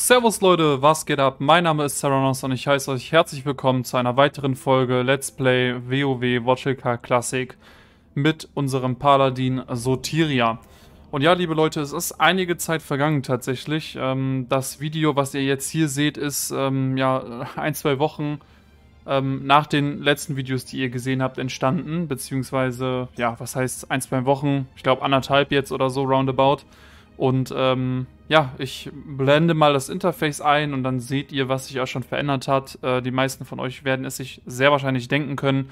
Servus Leute, was geht ab? Mein Name ist Saranos und ich heiße euch herzlich willkommen zu einer weiteren Folge Let's Play WoW Watchilka Classic mit unserem Paladin Sotiria. Und ja, liebe Leute, es ist einige Zeit vergangen tatsächlich. Ähm, das Video, was ihr jetzt hier seht, ist ähm, ja ein, zwei Wochen ähm, nach den letzten Videos, die ihr gesehen habt, entstanden. Beziehungsweise, ja, was heißt ein, zwei Wochen? Ich glaube anderthalb jetzt oder so roundabout. Und ähm, ja, ich blende mal das Interface ein und dann seht ihr, was sich auch schon verändert hat. Äh, die meisten von euch werden es sich sehr wahrscheinlich denken können.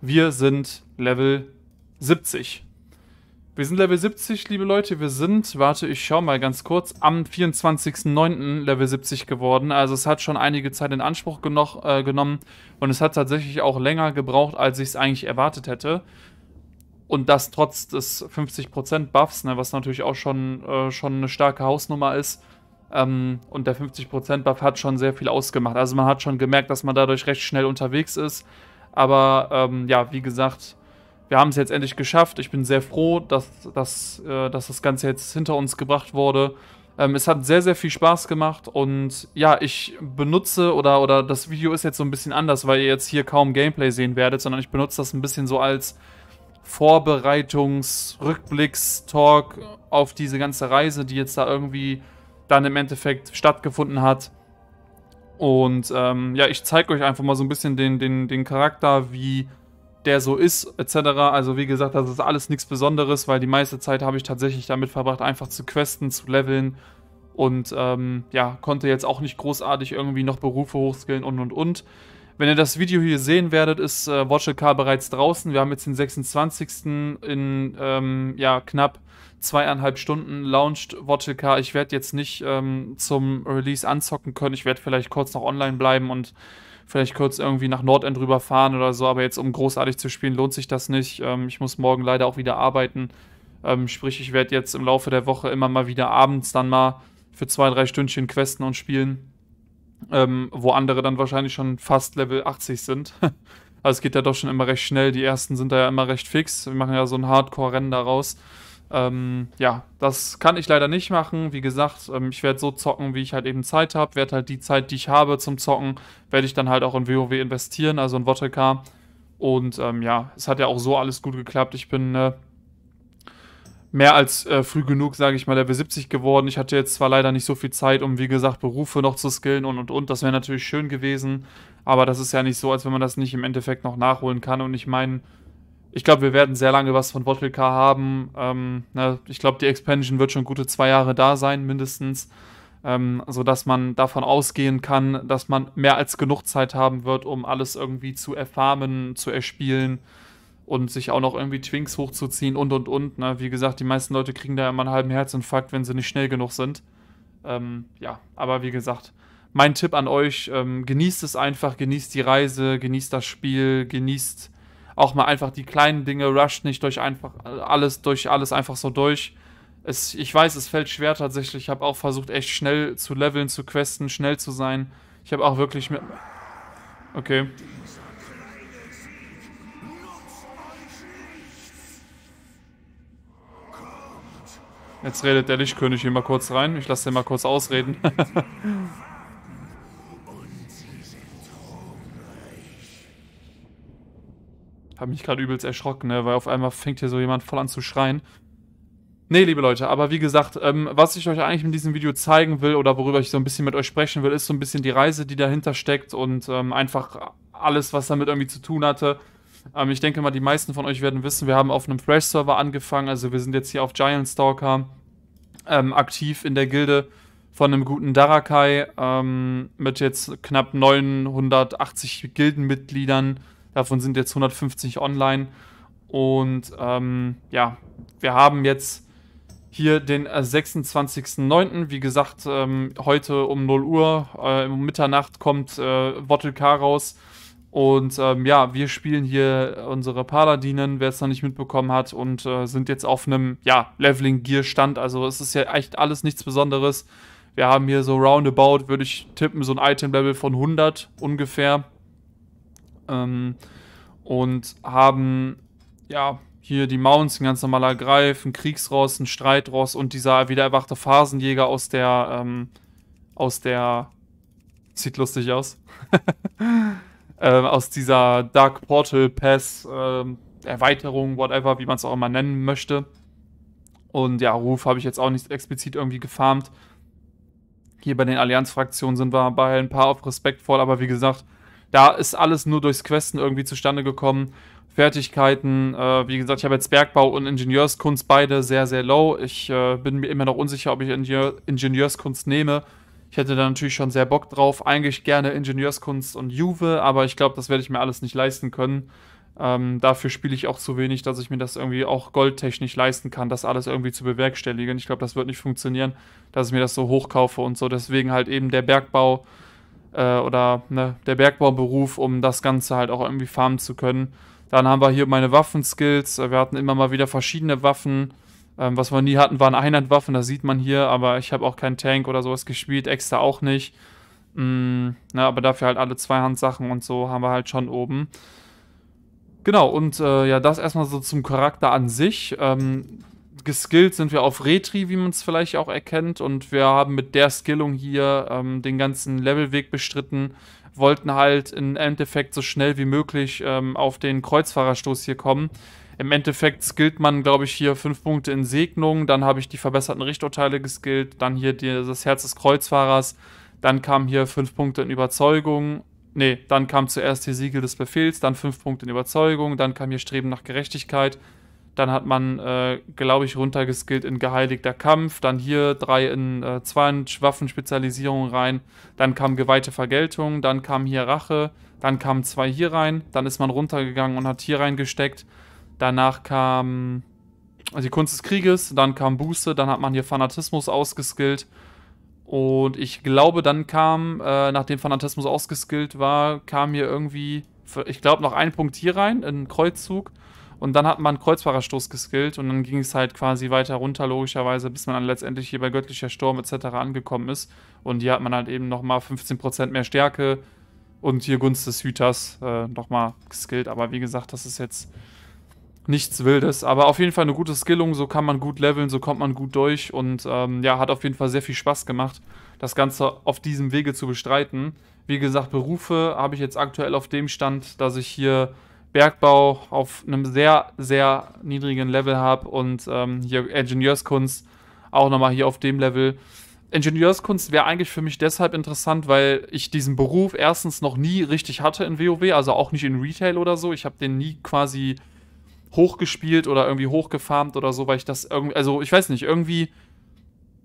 Wir sind Level 70. Wir sind Level 70, liebe Leute. Wir sind, warte, ich schau mal ganz kurz, am 24.09. Level 70 geworden. Also es hat schon einige Zeit in Anspruch geno äh, genommen und es hat tatsächlich auch länger gebraucht, als ich es eigentlich erwartet hätte. Und das trotz des 50% Buffs, ne, was natürlich auch schon, äh, schon eine starke Hausnummer ist. Ähm, und der 50% Buff hat schon sehr viel ausgemacht. Also man hat schon gemerkt, dass man dadurch recht schnell unterwegs ist. Aber ähm, ja, wie gesagt, wir haben es jetzt endlich geschafft. Ich bin sehr froh, dass, dass, äh, dass das Ganze jetzt hinter uns gebracht wurde. Ähm, es hat sehr, sehr viel Spaß gemacht und ja, ich benutze oder, oder das Video ist jetzt so ein bisschen anders, weil ihr jetzt hier kaum Gameplay sehen werdet, sondern ich benutze das ein bisschen so als Vorbereitungs-Rückblicks-Talk auf diese ganze Reise, die jetzt da irgendwie dann im Endeffekt stattgefunden hat. Und ähm, ja, ich zeige euch einfach mal so ein bisschen den, den, den Charakter, wie der so ist, etc. Also wie gesagt, das ist alles nichts Besonderes, weil die meiste Zeit habe ich tatsächlich damit verbracht, einfach zu questen, zu leveln und ähm, ja, konnte jetzt auch nicht großartig irgendwie noch Berufe hochskillen und und und. Wenn ihr das Video hier sehen werdet, ist äh, Car bereits draußen. Wir haben jetzt den 26. in ähm, ja, knapp zweieinhalb Stunden launched launcht Car. Ich werde jetzt nicht ähm, zum Release anzocken können. Ich werde vielleicht kurz noch online bleiben und vielleicht kurz irgendwie nach Nordend rüberfahren oder so. Aber jetzt, um großartig zu spielen, lohnt sich das nicht. Ähm, ich muss morgen leider auch wieder arbeiten. Ähm, sprich, ich werde jetzt im Laufe der Woche immer mal wieder abends dann mal für zwei, drei Stündchen questen und spielen. Ähm, wo andere dann wahrscheinlich schon fast Level 80 sind. also es geht ja doch schon immer recht schnell. Die ersten sind da ja immer recht fix. Wir machen ja so ein Hardcore-Rennen daraus. Ähm, ja, das kann ich leider nicht machen. Wie gesagt, ähm, ich werde so zocken, wie ich halt eben Zeit habe. Werde halt die Zeit, die ich habe zum Zocken, werde ich dann halt auch in WoW investieren, also in Woteka. Und ähm, ja, es hat ja auch so alles gut geklappt. Ich bin äh, mehr als äh, früh genug, sage ich mal, Level 70 geworden. Ich hatte jetzt zwar leider nicht so viel Zeit, um wie gesagt Berufe noch zu skillen und und und. Das wäre natürlich schön gewesen, aber das ist ja nicht so, als wenn man das nicht im Endeffekt noch nachholen kann. Und ich meine, ich glaube, wir werden sehr lange was von Bottle Car haben. Ähm, na, ne, ich glaube, die Expansion wird schon gute zwei Jahre da sein, mindestens. Ähm, sodass man davon ausgehen kann, dass man mehr als genug Zeit haben wird, um alles irgendwie zu erfarmen, zu erspielen und sich auch noch irgendwie Twinks hochzuziehen und und und. Ne? Wie gesagt, die meisten Leute kriegen da immer einen halben Herzinfarkt, wenn sie nicht schnell genug sind. Ähm, ja, aber wie gesagt, mein Tipp an euch, ähm, genießt es einfach, genießt die Reise, genießt das Spiel, genießt auch mal einfach die kleinen Dinge, rusht nicht durch einfach alles, durch alles einfach so durch. Es, ich weiß, es fällt schwer tatsächlich. Ich habe auch versucht, echt schnell zu leveln, zu questen, schnell zu sein. Ich habe auch wirklich mit. Okay. Jetzt redet der Lichtkönig hier mal kurz rein. Ich lasse den mal kurz ausreden. Hab mich gerade übelst erschrocken, ne? weil auf einmal fängt hier so jemand voll an zu schreien. Nee, liebe Leute, aber wie gesagt, ähm, was ich euch eigentlich in diesem Video zeigen will oder worüber ich so ein bisschen mit euch sprechen will, ist so ein bisschen die Reise, die dahinter steckt und ähm, einfach alles, was damit irgendwie zu tun hatte. Ähm, ich denke mal, die meisten von euch werden wissen, wir haben auf einem Thresh-Server angefangen. Also wir sind jetzt hier auf Giant Stalker ähm, aktiv in der Gilde von einem guten Darakai ähm, mit jetzt knapp 980 Gildenmitgliedern. Davon sind jetzt 150 online. Und ähm, ja, wir haben jetzt hier den 26.09. Äh, Wie gesagt, ähm, heute um 0 Uhr, äh, um Mitternacht kommt äh, Wottelkar raus. Und ähm, ja, wir spielen hier unsere Paladinen, wer es noch nicht mitbekommen hat, und äh, sind jetzt auf einem ja, Leveling-Gear-Stand. Also es ist ja echt alles nichts Besonderes. Wir haben hier so roundabout, würde ich tippen, so ein Item-Level von 100 ungefähr. Ähm, und haben ja hier die Mounts, ein ganz normaler Greif, ein Kriegsross, ein Streitross und dieser wiedererwachte Phasenjäger aus der, ähm, aus der, sieht lustig aus. Ähm, aus dieser Dark Portal Pass äh, Erweiterung, whatever, wie man es auch immer nennen möchte. Und ja, Ruf habe ich jetzt auch nicht explizit irgendwie gefarmt. Hier bei den Allianz-Fraktionen sind wir bei ein paar auf respektvoll, aber wie gesagt, da ist alles nur durchs Questen irgendwie zustande gekommen. Fertigkeiten, äh, wie gesagt, ich habe jetzt Bergbau und Ingenieurskunst beide sehr, sehr low. Ich äh, bin mir immer noch unsicher, ob ich Ingenieur Ingenieurskunst nehme ich hätte da natürlich schon sehr Bock drauf. Eigentlich gerne Ingenieurskunst und Juve, aber ich glaube, das werde ich mir alles nicht leisten können. Ähm, dafür spiele ich auch zu wenig, dass ich mir das irgendwie auch goldtechnisch leisten kann, das alles irgendwie zu bewerkstelligen. Ich glaube, das wird nicht funktionieren, dass ich mir das so hochkaufe und so. Deswegen halt eben der Bergbau äh, oder ne, der Bergbauberuf, um das Ganze halt auch irgendwie farmen zu können. Dann haben wir hier meine Waffenskills. Wir hatten immer mal wieder verschiedene Waffen. Ähm, was wir nie hatten, waren Einhandwaffen, das sieht man hier, aber ich habe auch keinen Tank oder sowas gespielt, extra auch nicht. Mm, na, ne, aber dafür halt alle Zweihandsachen und so haben wir halt schon oben. Genau, und äh, ja, das erstmal so zum Charakter an sich. Ähm, geskillt sind wir auf Retri, wie man es vielleicht auch erkennt. Und wir haben mit der Skillung hier ähm, den ganzen Levelweg bestritten. Wollten halt im Endeffekt so schnell wie möglich ähm, auf den Kreuzfahrerstoß hier kommen. Im Endeffekt skillt man, glaube ich, hier fünf Punkte in Segnung. Dann habe ich die verbesserten Richturteile geskillt. Dann hier die, das Herz des Kreuzfahrers. Dann kam hier fünf Punkte in Überzeugung. Nee, dann kam zuerst hier Siegel des Befehls, dann fünf Punkte in Überzeugung, dann kam hier Streben nach Gerechtigkeit. Dann hat man, äh, glaube ich, runtergeskillt in geheiligter Kampf. Dann hier drei in äh, zwei in Waffenspezialisierung rein. Dann kam geweihte Vergeltung. Dann kam hier Rache. Dann kamen zwei hier rein. Dann ist man runtergegangen und hat hier reingesteckt. Danach kam also die Kunst des Krieges, dann kam Buße, dann hat man hier Fanatismus ausgeskillt. Und ich glaube, dann kam, äh, nachdem Fanatismus ausgeskillt war, kam hier irgendwie, ich glaube, noch ein Punkt hier rein, in Kreuzzug. Und dann hat man Kreuzfahrerstoß geskillt und dann ging es halt quasi weiter runter, logischerweise, bis man dann letztendlich hier bei Göttlicher Sturm etc. angekommen ist. Und hier hat man halt eben nochmal 15% mehr Stärke und hier Gunst des Hüters äh, nochmal geskillt. Aber wie gesagt, das ist jetzt nichts Wildes. Aber auf jeden Fall eine gute Skillung, so kann man gut leveln, so kommt man gut durch und ähm, ja, hat auf jeden Fall sehr viel Spaß gemacht, das Ganze auf diesem Wege zu bestreiten. Wie gesagt, Berufe habe ich jetzt aktuell auf dem Stand, dass ich hier Bergbau auf einem sehr, sehr niedrigen Level habe und ähm, hier Ingenieurskunst auch nochmal hier auf dem Level. Ingenieurskunst wäre eigentlich für mich deshalb interessant, weil ich diesen Beruf erstens noch nie richtig hatte in WoW, also auch nicht in Retail oder so. Ich habe den nie quasi hochgespielt oder irgendwie hochgefarmt oder so, weil ich das irgendwie, also ich weiß nicht, irgendwie,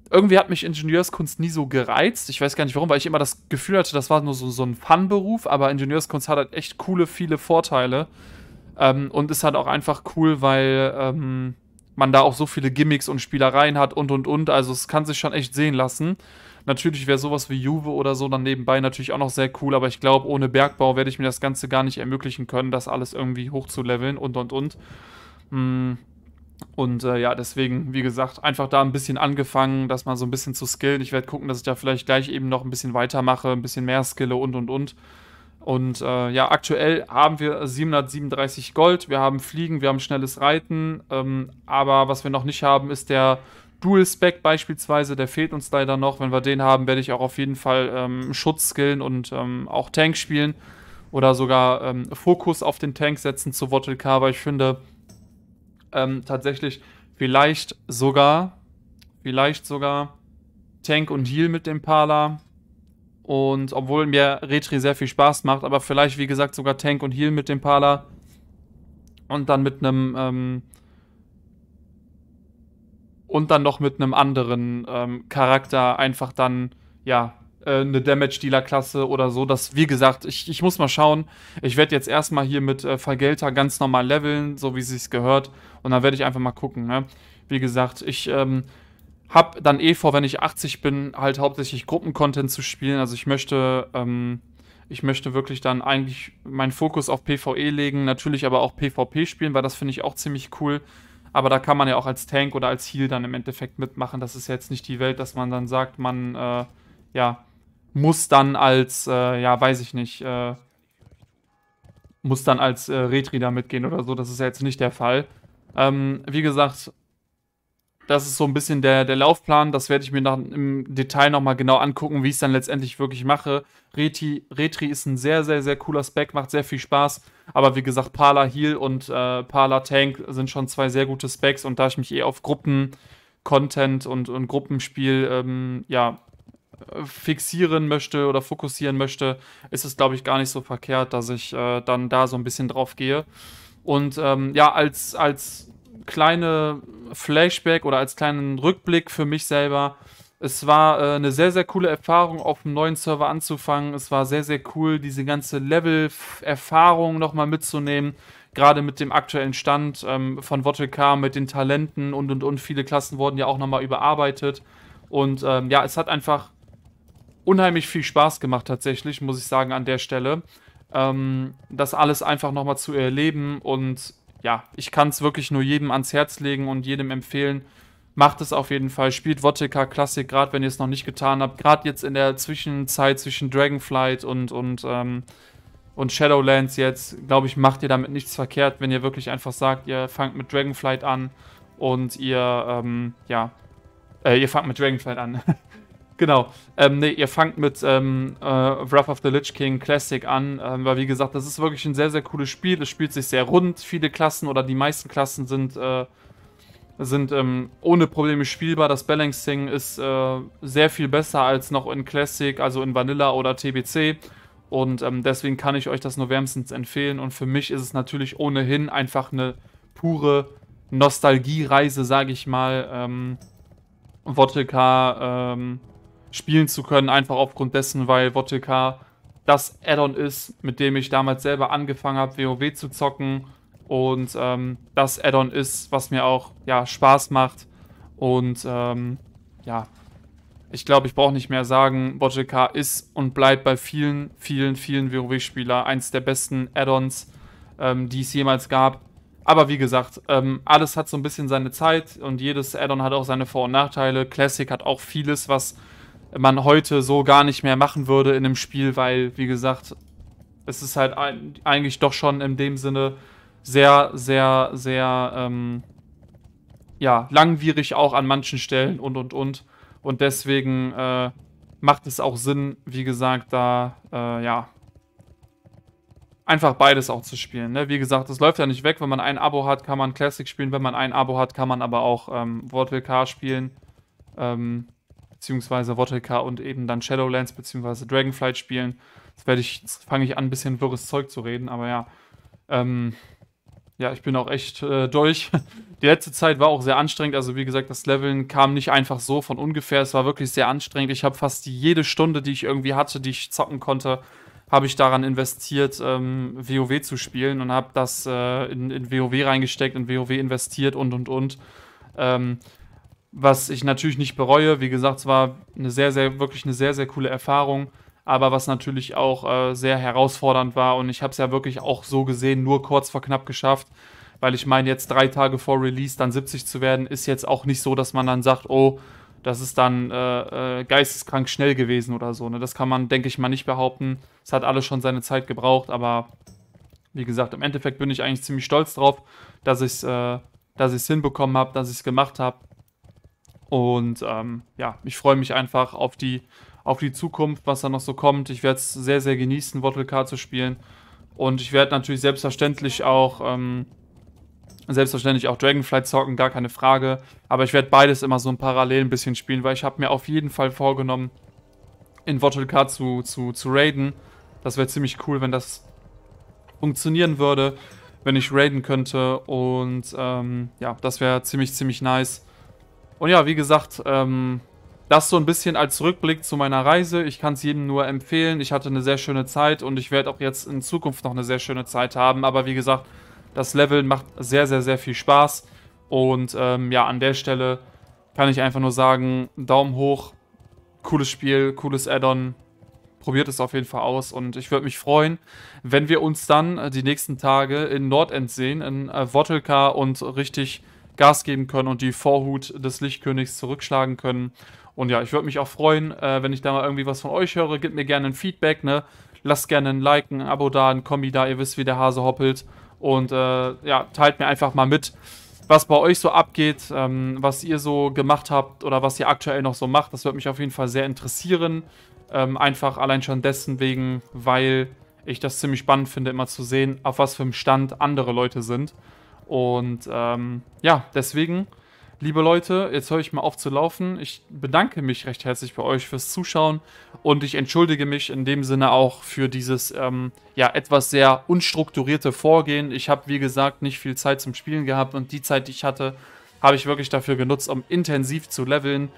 irgendwie hat mich Ingenieurskunst nie so gereizt. Ich weiß gar nicht warum, weil ich immer das Gefühl hatte, das war nur so, so ein Fun-Beruf, aber Ingenieurskunst hat halt echt coole, viele Vorteile. Ähm, und ist halt auch einfach cool, weil ähm, man da auch so viele Gimmicks und Spielereien hat und und und. Also es kann sich schon echt sehen lassen. Natürlich wäre sowas wie Juve oder so dann nebenbei natürlich auch noch sehr cool, aber ich glaube, ohne Bergbau werde ich mir das Ganze gar nicht ermöglichen können, das alles irgendwie hochzuleveln und und und. Mm. Und äh, ja, deswegen, wie gesagt, einfach da ein bisschen angefangen, das mal so ein bisschen zu skillen. Ich werde gucken, dass ich da vielleicht gleich eben noch ein bisschen weitermache, ein bisschen mehr skille und und und. Und äh, ja, aktuell haben wir 737 Gold, wir haben Fliegen, wir haben schnelles Reiten, ähm, aber was wir noch nicht haben, ist der Dual-Spec beispielsweise, der fehlt uns leider noch. Wenn wir den haben, werde ich auch auf jeden Fall ähm, Schutz skillen und ähm, auch Tank spielen. Oder sogar ähm, Fokus auf den Tank setzen zu Wattle K, weil ich finde ähm, tatsächlich vielleicht sogar, vielleicht sogar Tank und Heal mit dem Pala. Und obwohl mir Retri sehr viel Spaß macht, aber vielleicht, wie gesagt, sogar Tank und Heal mit dem Pala. Und dann mit einem ähm, und dann noch mit einem anderen ähm, Charakter einfach dann, ja, äh, eine Damage-Dealer-Klasse oder so. Das, wie gesagt, ich, ich muss mal schauen. Ich werde jetzt erstmal hier mit äh, Vergelter ganz normal leveln, so wie es sich gehört. Und dann werde ich einfach mal gucken. Ne? Wie gesagt, ich ähm, habe dann eh vor, wenn ich 80 bin, halt hauptsächlich Gruppencontent zu spielen. Also ich möchte, ähm, ich möchte wirklich dann eigentlich meinen Fokus auf PvE legen, natürlich aber auch PvP spielen, weil das finde ich auch ziemlich cool. Aber da kann man ja auch als Tank oder als Heal dann im Endeffekt mitmachen. Das ist jetzt nicht die Welt, dass man dann sagt, man, äh, ja, muss dann als, äh, ja, weiß ich nicht, äh, muss dann als äh, da mitgehen oder so. Das ist ja jetzt nicht der Fall. Ähm, wie gesagt, das ist so ein bisschen der, der Laufplan. Das werde ich mir nach, im Detail nochmal genau angucken, wie ich es dann letztendlich wirklich mache. Reti, Retri ist ein sehr, sehr, sehr cooler Spec, macht sehr viel Spaß. Aber wie gesagt, Parler Heal und äh, Pala Tank sind schon zwei sehr gute Specs. Und da ich mich eh auf Gruppen, Content und, und Gruppenspiel ähm, ja, fixieren möchte oder fokussieren möchte, ist es, glaube ich, gar nicht so verkehrt, dass ich äh, dann da so ein bisschen drauf gehe. Und ähm, ja, als, als kleine Flashback oder als kleinen Rückblick für mich selber. Es war äh, eine sehr, sehr coole Erfahrung, auf einem neuen Server anzufangen. Es war sehr, sehr cool, diese ganze Level-Erfahrung nochmal mitzunehmen. Gerade mit dem aktuellen Stand ähm, von WotTK, mit den Talenten und und und. Viele Klassen wurden ja auch nochmal überarbeitet. Und ähm, ja, es hat einfach unheimlich viel Spaß gemacht, tatsächlich, muss ich sagen, an der Stelle. Ähm, das alles einfach nochmal zu erleben und ja, ich kann es wirklich nur jedem ans Herz legen und jedem empfehlen. Macht es auf jeden Fall. Spielt Woteka Klassik, gerade wenn ihr es noch nicht getan habt. Gerade jetzt in der Zwischenzeit zwischen Dragonflight und, und, ähm, und Shadowlands jetzt, glaube ich, macht ihr damit nichts verkehrt, wenn ihr wirklich einfach sagt, ihr fangt mit Dragonflight an und ihr, ähm, ja, äh, ihr fangt mit Dragonflight an. Genau. Ähm, nee, ihr fangt mit ähm, äh, Wrath of the Lich King Classic an, ähm, weil wie gesagt, das ist wirklich ein sehr, sehr cooles Spiel. Es spielt sich sehr rund. Viele Klassen oder die meisten Klassen sind, äh, sind ähm, ohne Probleme spielbar. Das Balancing ist äh, sehr viel besser als noch in Classic, also in Vanilla oder TBC. Und ähm, deswegen kann ich euch das nur wärmstens empfehlen. Und für mich ist es natürlich ohnehin einfach eine pure Nostalgiereise, sage ich mal. Ähm, Wodka, ähm, spielen zu können, einfach aufgrund dessen, weil WotTK das Addon ist, mit dem ich damals selber angefangen habe, WoW zu zocken und ähm, das Addon ist, was mir auch ja, Spaß macht und ähm, ja, ich glaube, ich brauche nicht mehr sagen, WotTK ist und bleibt bei vielen, vielen, vielen WoW-Spielern eins der besten Addons, ähm, die es jemals gab. Aber wie gesagt, ähm, alles hat so ein bisschen seine Zeit und jedes Addon hat auch seine Vor- und Nachteile. Classic hat auch vieles, was man heute so gar nicht mehr machen würde in einem Spiel, weil, wie gesagt, es ist halt ein, eigentlich doch schon in dem Sinne sehr, sehr, sehr, ähm, ja, langwierig auch an manchen Stellen und, und, und. Und deswegen äh, macht es auch Sinn, wie gesagt, da, äh, ja, einfach beides auch zu spielen. Ne? Wie gesagt, das läuft ja nicht weg. Wenn man ein Abo hat, kann man Classic spielen. Wenn man ein Abo hat, kann man aber auch ähm, Wortwill K spielen. Ähm, beziehungsweise Wottelka und eben dann Shadowlands beziehungsweise Dragonflight spielen. Jetzt werde ich, fange ich an, ein bisschen wirres Zeug zu reden, aber ja. Ähm, ja, ich bin auch echt äh, durch. Die letzte Zeit war auch sehr anstrengend. Also, wie gesagt, das Leveln kam nicht einfach so von ungefähr. Es war wirklich sehr anstrengend. Ich habe fast jede Stunde, die ich irgendwie hatte, die ich zocken konnte, habe ich daran investiert, ähm, WoW zu spielen und habe das äh, in, in WoW reingesteckt, in WoW investiert und und und. Ähm, was ich natürlich nicht bereue. Wie gesagt, es war eine sehr, sehr, wirklich eine sehr, sehr coole Erfahrung, aber was natürlich auch äh, sehr herausfordernd war. Und ich habe es ja wirklich auch so gesehen, nur kurz vor knapp geschafft, weil ich meine, jetzt drei Tage vor Release dann 70 zu werden, ist jetzt auch nicht so, dass man dann sagt, oh, das ist dann äh, äh, geisteskrank schnell gewesen oder so. Ne? Das kann man, denke ich mal, nicht behaupten. Es hat alles schon seine Zeit gebraucht, aber wie gesagt, im Endeffekt bin ich eigentlich ziemlich stolz drauf, dass ich es äh, hinbekommen habe, dass ich es gemacht habe. Und ähm, ja, ich freue mich einfach auf die, auf die Zukunft, was da noch so kommt. Ich werde es sehr, sehr genießen, Bottle zu spielen. Und ich werde natürlich selbstverständlich auch, ähm, selbstverständlich auch Dragonfly zocken, gar keine Frage. Aber ich werde beides immer so ein Parallel ein bisschen spielen, weil ich habe mir auf jeden Fall vorgenommen, in Bottle zu, zu, zu raiden. Das wäre ziemlich cool, wenn das funktionieren würde, wenn ich raiden könnte. Und ähm, ja, das wäre ziemlich, ziemlich nice. Und ja, wie gesagt, ähm, das so ein bisschen als Rückblick zu meiner Reise. Ich kann es jedem nur empfehlen. Ich hatte eine sehr schöne Zeit und ich werde auch jetzt in Zukunft noch eine sehr schöne Zeit haben. Aber wie gesagt, das Level macht sehr, sehr, sehr viel Spaß. Und ähm, ja, an der Stelle kann ich einfach nur sagen, Daumen hoch. Cooles Spiel, cooles Addon. Probiert es auf jeden Fall aus und ich würde mich freuen, wenn wir uns dann äh, die nächsten Tage in Nordend sehen, in äh, Wottelka und richtig Gas geben können und die Vorhut des Lichtkönigs zurückschlagen können. Und ja, ich würde mich auch freuen, äh, wenn ich da mal irgendwie was von euch höre. Gebt mir gerne ein Feedback, ne? Lasst gerne ein Like, ein Abo da, ein Kombi da. Ihr wisst, wie der Hase hoppelt. Und äh, ja, teilt mir einfach mal mit, was bei euch so abgeht, ähm, was ihr so gemacht habt oder was ihr aktuell noch so macht. Das würde mich auf jeden Fall sehr interessieren. Ähm, einfach allein schon dessen wegen, weil ich das ziemlich spannend finde, immer zu sehen, auf was für einem Stand andere Leute sind. Und ähm, ja, deswegen, liebe Leute, jetzt höre ich mal auf zu laufen. Ich bedanke mich recht herzlich bei euch fürs Zuschauen und ich entschuldige mich in dem Sinne auch für dieses ähm, ja etwas sehr unstrukturierte Vorgehen. Ich habe, wie gesagt, nicht viel Zeit zum Spielen gehabt und die Zeit, die ich hatte, habe ich wirklich dafür genutzt, um intensiv zu leveln.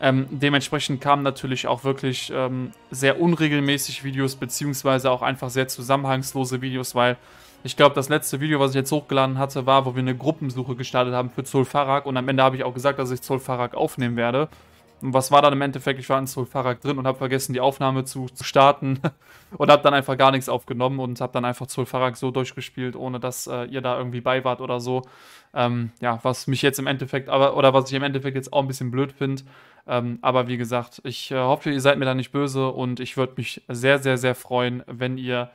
Ähm, dementsprechend kamen natürlich auch wirklich ähm, sehr unregelmäßig Videos, beziehungsweise auch einfach sehr zusammenhangslose Videos, weil ich glaube, das letzte Video, was ich jetzt hochgeladen hatte, war, wo wir eine Gruppensuche gestartet haben für Zulfarak. Und am Ende habe ich auch gesagt, dass ich Zulfarak aufnehmen werde. Und was war dann im Endeffekt? Ich war in Zulfarak drin und habe vergessen, die Aufnahme zu, zu starten. und habe dann einfach gar nichts aufgenommen und habe dann einfach Zulfarak so durchgespielt, ohne dass äh, ihr da irgendwie bei wart oder so. Ähm, ja, was mich jetzt im Endeffekt, aber oder was ich im Endeffekt jetzt auch ein bisschen blöd finde. Ähm, aber wie gesagt, ich äh, hoffe, ihr seid mir da nicht böse und ich würde mich sehr, sehr, sehr freuen, wenn ihr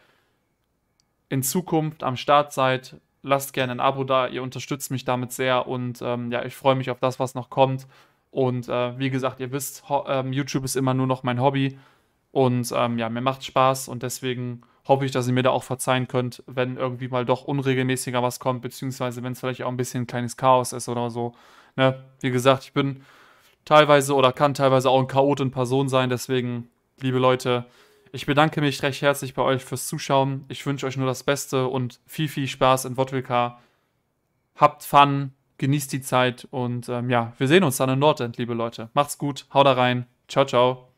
in Zukunft am Start seid. Lasst gerne ein Abo da, ihr unterstützt mich damit sehr und ähm, ja, ich freue mich auf das, was noch kommt. Und äh, wie gesagt, ihr wisst, ähm, YouTube ist immer nur noch mein Hobby und ähm, ja, mir macht Spaß und deswegen hoffe ich, dass ihr mir da auch verzeihen könnt, wenn irgendwie mal doch unregelmäßiger was kommt, beziehungsweise wenn es vielleicht auch ein bisschen ein kleines Chaos ist oder so. Ne? Wie gesagt, ich bin teilweise oder kann teilweise auch ein Chaot in Person sein, deswegen, liebe Leute, ich bedanke mich recht herzlich bei euch fürs Zuschauen. Ich wünsche euch nur das Beste und viel, viel Spaß in Wodwilka. Habt Fun, genießt die Zeit und ähm, ja, wir sehen uns dann in Nordend, liebe Leute. Macht's gut, haut da rein. Ciao, ciao.